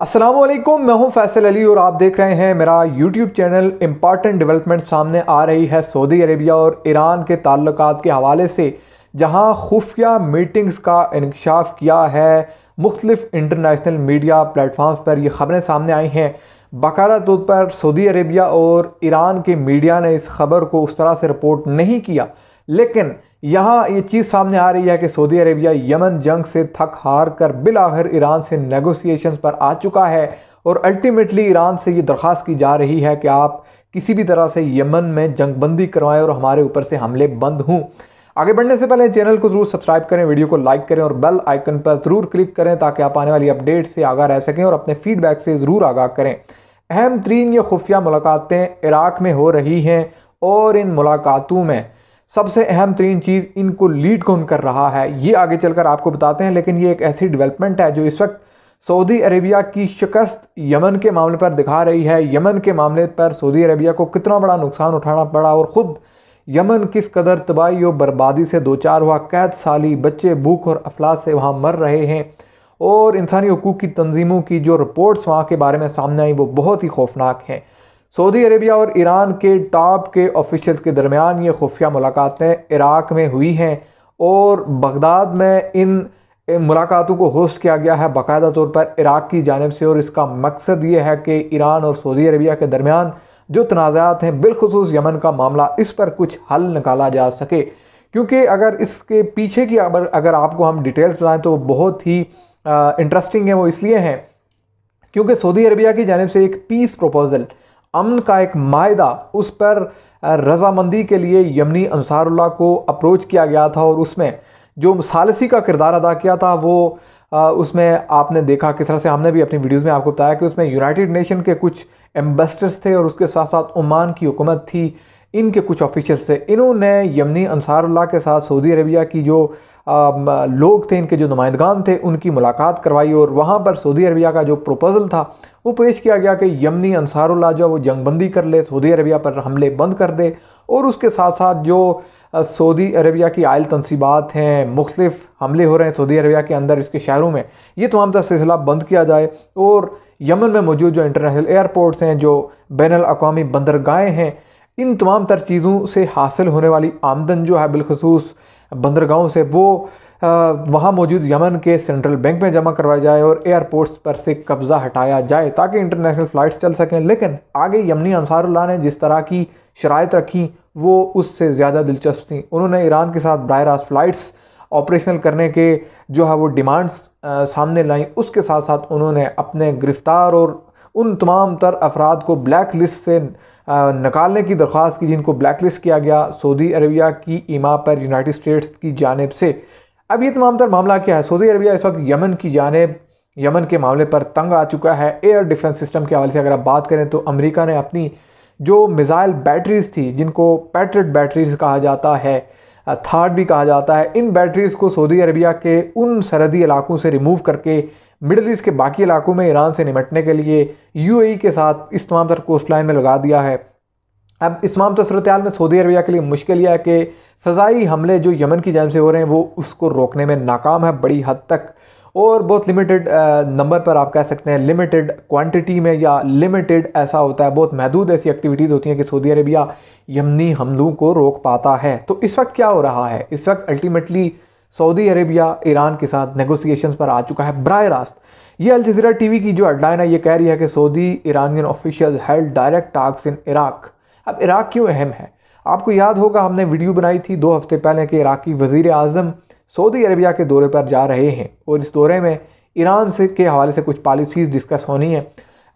असलम मैं हूं फैसल अली और आप देख रहे हैं मेरा यूट्यूब चैनल इम्पॉर्टेंट डेवलपमेंट सामने आ रही है सऊदी अरेबिया और ईरान के ताल्लुक के हवाले से जहां खुफिया मीटिंग्स का इंकशाफ किया है मुख्तफ इंटरनेशनल मीडिया प्लेटफॉर्म्स पर ये ख़बरें सामने आई हैं बाकायदा तौर पर सऊदी अरेबिया और ईरान के मीडिया ने इस खबर को उस तरह से रिपोर्ट नहीं किया लेकिन यहाँ ये चीज़ सामने आ रही है कि सऊदी अरेबिया यमन जंग से थक हार कर बिलाखिर ईरान से नेगोसिएशन पर आ चुका है और अल्टीमेटली ईरान से ये दरख्वास्त की जा रही है कि आप किसी भी तरह से यमन में जंगबंदी करवाएं और हमारे ऊपर से हमले बंद हों आगे बढ़ने से पहले चैनल को जरूर सब्सक्राइब करें वीडियो को लाइक करें और बेल आइकन पर ज़रूर क्लिक करें ताकि आप आने वाली अपडेट से आगा रह सकें और अपने फीडबैक से ज़रूर आगाह करें अहम तरीन ये खुफिया मुलाकातें इराक में हो रही हैं और इन मुलाकातों में सबसे अहम तरीन चीज़ इनको लीड कौन कर रहा है ये आगे चलकर आपको बताते हैं लेकिन ये एक ऐसी डेवलपमेंट है जो इस वक्त सऊदी अरेबिया की शिकस्त यमन के मामले पर दिखा रही है यमन के मामले पर सऊदी अरेबिया को कितना बड़ा नुकसान उठाना पड़ा और ख़ुद यमन किस कदर तबाही और बर्बादी से दो चार हुआ कैद साली बच्चे भूख और अफलास से वहाँ मर रहे हैं और इंसानी हकूक़ की तंजीमों की जो रिपोर्ट्स वहाँ के बारे में सामने आई वो बहुत ही खौफनाक हैं सऊदी अरेबिया और ईरान के टॉप के ऑफिशल के दरमियान ये खुफिया मुलाकातें इराक़ में हुई हैं और बगदाद में इन मुलाकातों को होस्ट किया गया है बाकायदा तौर पर इराक़ की जानब से और इसका मकसद ये है कि ईरान और सऊदी अरबिया के दरमियान जो तनाज़ात हैं बिलखसूस यमन का मामला इस पर कुछ हल निकाला जा सके क्योंकि अगर इसके पीछे की अगर अगर आपको हम डिटेल्स बताएं तो बहुत ही इंटरेस्टिंग है वो इसलिए हैं क्योंकि सऊदी अरबिया की जानब से एक पीस प्रपोज़ल अमन का एक मायदा उस पर रजामंदी के लिए यमनी अंसारुल्ला को अप्रोच किया गया था और उसमें जो सालसी का किरदार अदा किया था वो उसमें आपने देखा किस तरह से हमने भी अपनी वीडियोज़ में आपको बताया कि उसमें यूनाइटेड नेशन के कुछ एम्बेसडर्स थे और उसके साथ साथ ओमान की हुकूमत थी इनके कुछ ऑफिशियल्स थे इन्होंने यमनी अंसारुल्ला के साथ सऊदी अरबिया की जो लोग थे इनके जो नुमाइंदगान थे उनकी मुलाकात करवाई और वहाँ पर सऊदी अरबिया का जो प्रपोज़ल था वो पेश किया गया कि यमनी अनसारुल्ला जो वो जंगबंदी कर ले सऊदी अरबिया पर हमले बंद कर दे और उसके साथ साथ जो सऊदी अरबिया की आयल तनसीबात हैं मुख्तफ हमले हो रहे हैं सऊदी अरबिया के अंदर इसके शहरों में ये तमाम सिलसिला बंद किया जाए और यमन में मौजूद जो इंटरनेशनल एयरपोर्ट्स हैं जो बैन अवी बंदरगाहें हैं इन तमाम तर चीज़ों से हासिल होने वाली आमदन जो है बिलखसूस बंदरगाहों से वो वहाँ मौजूद यमन के सेंट्रल बैंक में जमा करवाया जाए और एयरपोर्ट्स पर से कब्ज़ा हटाया जाए ताकि इंटरनेशनल फ़्लाइट्स चल सकें लेकिन आगे यमनी अंसारुल्ला ने जिस तरह की शरात रखी वो उससे ज़्यादा दिलचस्प थी उन्होंने ईरान के साथ बरह रास्त फ़्लाइट्स ऑपरेशनल करने के जो है वो डिमांड्स सामने लाई उसके साथ साथ उन्होंने अपने गिरफ़्तार और उन तमाम तर अफराद को ब्लैक लिस्ट से निकालने की दरख्वास्त की जिनको ब्लैक लिस्ट किया गया सऊदी अरबिया की इमा पर यूनाइट स्टेट्स की जानब से अब ये तमाम तर मामला क्या है सऊदी अरबिया इस वक्त यमन की जानब यमन के मामले पर तंग आ चुका है एयर डिफेंस सिस्टम के हवाले से अगर आप बात करें तो अमेरिका ने अपनी जो मिज़ाइल बैटरीज़ थी जिनको पैट्रेड बैटरीज़ कहा जाता है थार्ड भी कहा जाता है इन बैटरीज़ को सऊदी अरबिया के उन सरहदी इलाकों से रिमूव करके मिडल ईस्ट के बाकी इलाकों में ईरान से निमटने के लिए यूएई के साथ इस तमाम तर कोस्ट लाइन में लगा दिया है अब इस तमाम सूरत में सऊदी अरबिया के लिए मुश्किल यह है कि फ़जाई हमले जो यमन की जानब से हो रहे हैं वो उसको रोकने में नाकाम है बड़ी हद तक और बहुत लिमिटेड नंबर पर आप कह सकते हैं लिमिटेड क्वांटिटी में या लिमिटेड ऐसा होता है बहुत महदूद ऐसी एक्टिविटीज़ होती हैं कि सऊदी अरबिया यमनी हमलों को रोक पाता है तो इस वक्त क्या हो रहा है इस वक्त अल्टीमेटली सऊदी अरेबिया ईरान के साथ नेगोशिएशंस पर आ चुका है बरह रास्त ये टी टीवी की जो हेडलाइन है ये कह रही है कि Saudi Iranian official held direct टास्क इन इराक अब इराक क्यों अहम है आपको याद होगा हमने वीडियो बनाई थी दो हफ्ते पहले कि इराकी वजीर अजम सऊदी अरबिया के दौरे पर जा रहे हैं और इस दौरे में ईरान से के हवाले से कुछ पॉलिसीज़ डिस्कस होनी है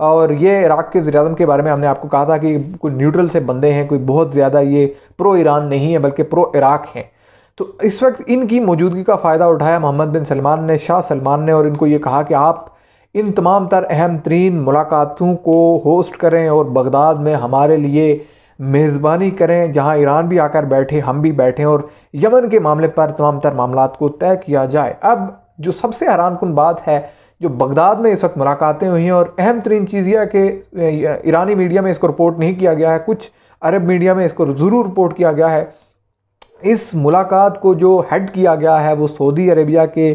और ये इराक के वजी अजम के बारे में हमने आपको कहा था कि कोई न्यूट्रल से बंदे हैं कोई बहुत ज़्यादा ये प्रो ईरान नहीं है बल्कि प्रो इराक हैं तो इस वक्त इनकी मौजूदगी का फ़ायदा उठाया मोहम्मद बिन सलमान ने शाह सलमान ने और इनको ये कहा कि आप इन तमाम तर अहम तरीन मुलाकातों को होस्ट करें और बगदाद में हमारे लिए मेज़बानी करें जहाँ ईरान भी आकर बैठे हम भी बैठें और यमन के मामले पर तमाम तर मामला को तय किया जाए अब जो सबसे हैरान कन बात है जो बगदाद में इस वक्त मुलाकातें हुई हैं और अहम तरीन चीज़ यह है कि ईरानी मीडिया में इसको रिपोर्ट नहीं किया गया है कुछ अरब मीडिया में इसको ज़रूर रिपोर्ट किया गया है इस मुलाकात को जो हेड किया गया है वो सऊदी अरेबिया के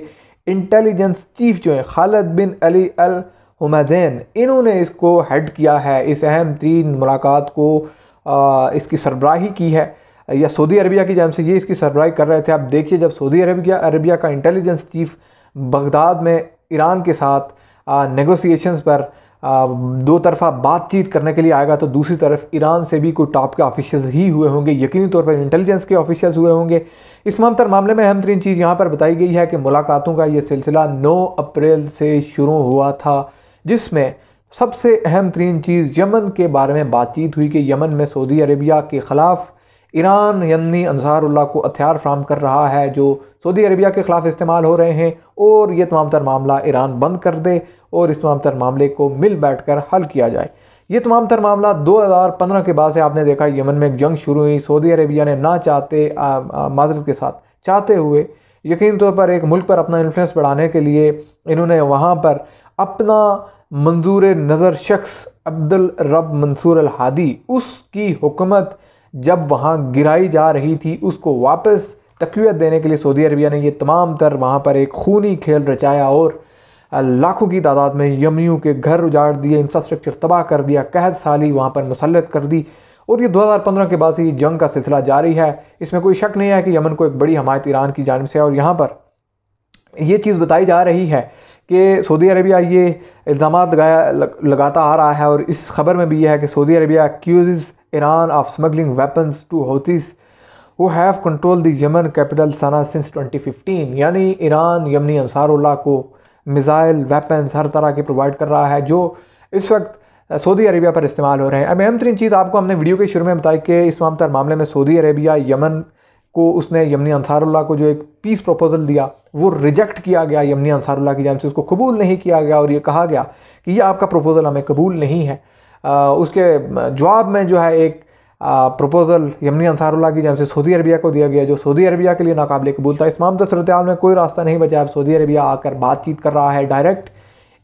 इंटेलिजेंस चीफ जो हैं खालिद बिन अली अल हमदैन इन्होंने इसको हेड किया है इस अहम तीन मुलाकात को आ, इसकी सरबराही की है या सऊदी अरबिया की जान से ये इसकी सरबराही कर रहे थे आप देखिए जब सऊदी अरबिया अरबिया का इंटेलिजेंस चीफ बगदाद में ईरान के साथ नेगोशिएशंस पर दो तरफा बातचीत करने के लिए आएगा तो दूसरी तरफ ईरान से भी कोई टॉप के ऑफिशियल्स ही हुए होंगे यकीनी तौर पर इंटेलिजेंस के ऑफिशियल्स हुए होंगे इस मामतर मामले में अहम तरीन चीज़ यहाँ पर बताई गई है कि मुलाकातों का ये सिलसिला 9 अप्रैल से शुरू हुआ था जिसमें सबसे अहम तरीन चीज़ यमन के बारे में बातचीत हुई कि यमन में सऊदी अरबिया के ख़िलाफ़ ईरान यमनी अनसारुल्ला को हथियार फ्राहम कर रहा है जो सऊदी अरबिया के ख़िलाफ़ इस्तेमाल हो रहे हैं और ये तमाम तर मामला ईरान बंद कर दे और इस तमाम तर मामले को मिल बैठ कर हल किया जाए ये तमाम तर मामला 2015 के बाद से आपने देखा यमन में एक जंग शुरू हुई सऊदी अरबिया ने ना चाहते माजरत के साथ चाहते हुए यकीन तौर पर एक मुल्क पर अपना इन्फ्लुएंस बढ़ाने के लिए इन्होंने वहाँ पर अपना मंजूर नज़र शख्स अब्दुल रब मंसूर अल हादी उसकी हुकूमत जब वहाँ गिराई जा रही थी उसको वापस तकवीत देने के लिए सऊदी अरबिया ने ये तमाम तर वहाँ पर एक खूनी खेल रचाया और लाखों की तादाद में यमनियों के घर उजाड़ दिए इंफ्रास्ट्रक्चर तबाह कर दिया कहद साली वहाँ पर मुसलत कर दी और ये 2015 के बाद से ये जंग का सिलसिला जारी है इसमें कोई शक नहीं है कि यमन को एक बड़ी हमायत ईरान की जानब से है और यहाँ पर ये चीज़ बताई जा रही है कि सऊदी अरबिया ये इल्ज़ाम लगाया लगाता आ रहा है और इस खबर में भी यह है कि Saudi Arabia accuse Iran of smuggling weapons to Houthis who have controlled the Yemen capital Sana'a since 2015 यानी ईरान यमनी अंसारुल्ला को मिज़ाइल वेपन्स हर तरह के प्रोवाइड कर रहा है जो इस वक्त सऊदी अरेबिया पर इस्तेमाल हो रहे हैं अब अहम तरीन चीज़ आपको हमने वीडियो के शुरू में बताई कि इस मामतर मामले में सऊदी अरेबिया यमन को उसने यमनी अंसारुल्ला को जो एक पीस प्रपोज़ल दिया वो रिजेक्ट किया गया यमनी अंसारुल्ला की जान से उसको कबूल नहीं किया गया और ये कहा गया कि ये आपका प्रपोज़ल हमें कबूल नहीं है उसके जवाब में जो है एक प्रपोज़ल यमनी अंसारुल्ला की जब से सऊदी अरबिया को दिया गया जो सऊदी अरबिया के लिए नाकबले कबूल था इस मामदा सूरत में कोई रास्ता नहीं बचा अब सऊदी अरबिया आकर बातचीत कर रहा है डायरेक्ट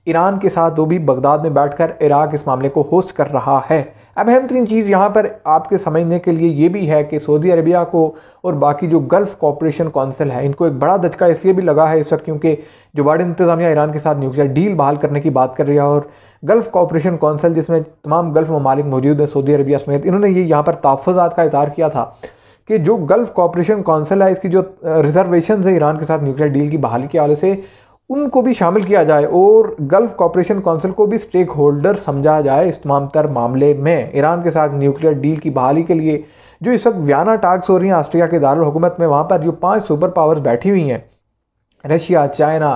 ईरान के साथ वो भी बगदाद में बैठकर इराक इस मामले को होस्ट कर रहा है अब अहम तरीन चीज़ यहाँ पर आपके समझने के लिए ये भी है कि सऊदी अरबिया को और बाकी जो गल्फ़ कॉपरेशन कौंसिल है इनको एक बड़ा दचका इसलिए भी लगा है इस वक्त क्योंकि जो बाइडन इंतजामिया ईरान के साथ न्यूक्लियर डील बहाल करने की बात कर रही है और गल्फ़ कॉपरेशन कौंसिल जिसमें तमाम गल्फ़ ममालिक मौजूद हैं सऊदी अरबिया समेत इन्होंने ये यहाँ पर तहफ़ात का इजहार किया था कि जो गल्फ़ कॉपरेशन कौंसिल है इसकी जो रिजर्वेशन है ईरान के साथ न्यूक्लियर डील की बहाली के हवाले से उनको भी शामिल किया जाए और गल्फ़ कॉपरेशन काउंसिल को भी स्टेक होल्डर समझा जाए इस तमाम तर मामले में ईरान के साथ न्यूक्लियर डील की बहाली के लिए जो इस वक्त व्याना टास्क हो रही हैं ऑस्ट्रिया के दारकूमत में वहाँ पर जो पाँच सुपर पावर्स बैठी हुई हैं रशिया चाइना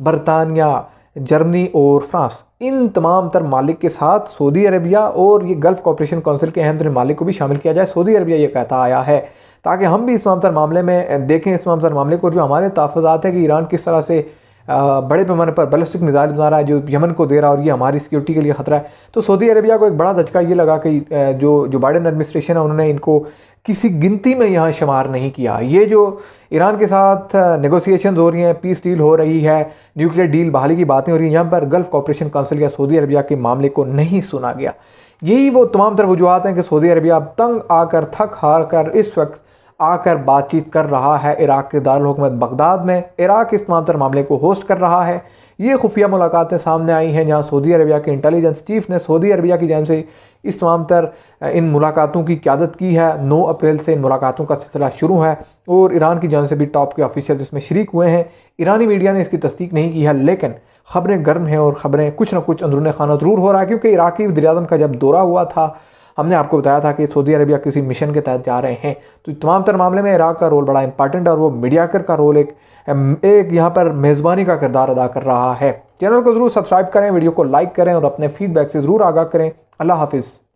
बरतानिया जर्मनी और फ्रांस इन तमाम तर मालिक के साथ सऊदी अरबिया और ये गल्फ़ कॉपरेशन काउंसिल के अहम मालिक को भी शामिल किया जाए सऊदी अरबिया ये कहता आया है ताकि हम भी इस तमाम तर मामले में देखें इस तमाम तर मामले को जो हमारे तहफ़ात है कि ईरान किस तरह से बड़े पैमाने पर बैलिस्टिक मिजाइल बना रहा है जो यमन को दे रहा है और ये हमारी सिक्योरिटी के लिए ख़तरा है तो सऊदी अरबिया को एक बड़ा धचका ये लगा कि जो जो बाइडन एडमिनिस्ट्रेशन है उन्होंने इनको किसी गिनती में यहाँ शुमार नहीं किया ये जो ईरान के साथ नगोसिएशन हो रही हैं पीस डील हो रही है न्यूक्लियर डील बहाली की बातें हो रही हैं यहाँ पर गल्फ़ कॉपरेशन काउंसिल या सऊदी अरबिया के मामले को नहीं सुना गया यही वो तमाम तरह वजूहत हैं कि सऊदी अरबिया अब तंग आकर थक हार कर इस वक्त आकर बातचीत कर रहा है इराक़ के दारकूमत बगदाद में इराक़ इस तमाम तर मामले को होस्ट कर रहा है ये खुफिया मुलाकातें सामने आई हैं जहाँ सऊदी अरबिया के इंटेलिजेंस चीफ ने सऊदी अरबिया की जानब से इस तमाम तर इन मुलाकातों की क्यादत की है 9 अप्रैल से इन मुलाकातों का सिलसिला शुरू है और ईरान की जान से भी टॉप के ऑफिशियल इसमें शरीक हुए हैं ईरानी मीडिया ने इसकी तस्दीक नहीं की है लेकिन खबरें गर्म हैं और ख़बरें कुछ ना कुछ अंदरून खाना ज़रूर हो रहा है क्योंकि इराक़ी वजी का जब दौरा हुआ था हमने आपको बताया था कि सऊदी अरबिया किसी मिशन के तहत जा रहे हैं तो तमाम तर मामले में इराक का रोल बड़ा इंपॉर्टेंट है और वो मीडियाकर का रोल एक एक यहाँ पर मेज़बानी का किरदार अदा कर रहा है चैनल को ज़रूर सब्सक्राइब करें वीडियो को लाइक करें और अपने फीडबैक से ज़रूर आगाह करें अल्लाह हाफिज़